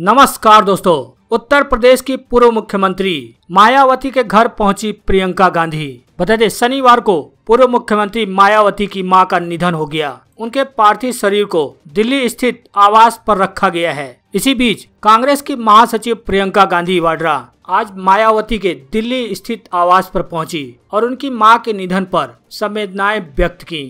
नमस्कार दोस्तों उत्तर प्रदेश की पूर्व मुख्यमंत्री मायावती के घर पहुंची प्रियंका गांधी बता दें शनिवार को पूर्व मुख्यमंत्री मायावती की मां का निधन हो गया उनके पार्थिव शरीर को दिल्ली स्थित आवास पर रखा गया है इसी बीच कांग्रेस की महासचिव प्रियंका गांधी वाड्रा आज मायावती के दिल्ली स्थित आवास पर पहुंची और उनकी मां के निधन पर संवेदनाएं व्यक्त की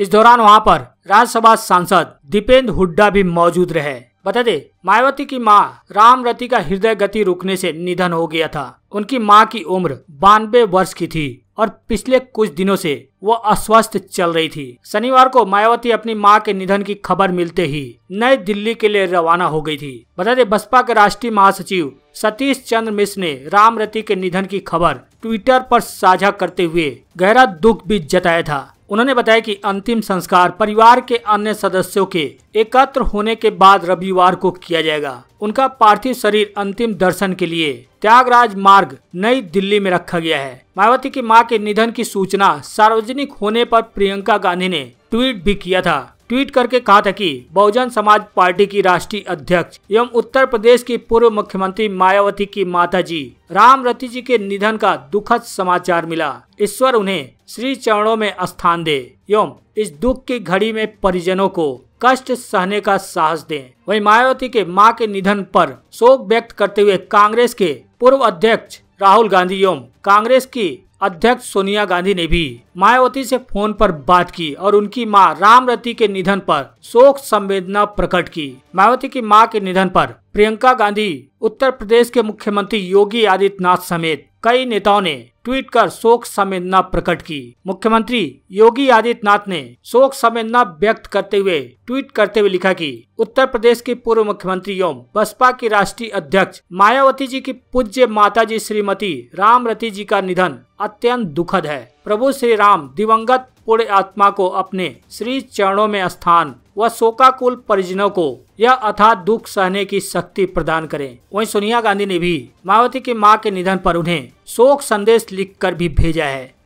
इस दौरान वहां पर राज्यसभा सांसद दीपेंद्र हुड्डा भी मौजूद रहे बता दे मायावती की माँ राम रति का हृदय गति रुकने से निधन हो गया था उनकी माँ की उम्र बानवे वर्ष की थी और पिछले कुछ दिनों से वो अस्वस्थ चल रही थी शनिवार को मायावती अपनी मां के निधन की खबर मिलते ही नई दिल्ली के लिए रवाना हो गई थी बता दे बसपा के राष्ट्रीय महासचिव सतीश चंद्र मिश्र ने रामरति के निधन की खबर ट्विटर पर साझा करते हुए गहरा दुख भी जताया था उन्होंने बताया कि अंतिम संस्कार परिवार के अन्य सदस्यों के एकत्र होने के बाद रविवार को किया जाएगा उनका पार्थिव शरीर अंतिम दर्शन के लिए त्यागराज मार्ग नई दिल्ली में रखा गया है मायावती की मां के निधन की सूचना सार्वजनिक होने पर प्रियंका गांधी ने ट्वीट भी किया था ट्वीट करके कहा था कि बहुजन समाज पार्टी की राष्ट्रीय अध्यक्ष एवं उत्तर प्रदेश की पूर्व मुख्यमंत्री मायावती की माता जी राम रती जी के निधन का दुखद समाचार मिला ईश्वर उन्हें श्री चरणों में स्थान दे एवं इस दुख की घड़ी में परिजनों को कष्ट सहने का साहस दें। वहीं मायावती के मां के निधन पर शोक व्यक्त करते हुए कांग्रेस के पूर्व अध्यक्ष राहुल गांधी एवं कांग्रेस की अध्यक्ष सोनिया गांधी ने भी मायावती से फोन पर बात की और उनकी मां रामरती के निधन पर शोक संवेदना प्रकट की मायावती की मां के निधन पर प्रियंका गांधी उत्तर प्रदेश के मुख्यमंत्री योगी आदित्यनाथ समेत कई नेताओं ने ट्वीट कर शोक संवेदना प्रकट की मुख्यमंत्री योगी आदित्यनाथ ने शोक संवेदना व्यक्त करते हुए ट्वीट करते हुए लिखा कि उत्तर प्रदेश की पूर्व मुख्यमंत्री एवं बसपा की राष्ट्रीय अध्यक्ष मायावती जी की पूज्य माताजी श्रीमती रामरती जी का निधन अत्यंत दुखद है प्रभु श्री राम दिवंगत पूरे आत्मा को अपने श्री चरणों में स्थान व शोकाकुल परिजनों को यह अथा दुख सहने की शक्ति प्रदान करें वहीं सोनिया गांधी ने भी मायावती की मां के निधन पर उन्हें शोक संदेश लिखकर भी भेजा है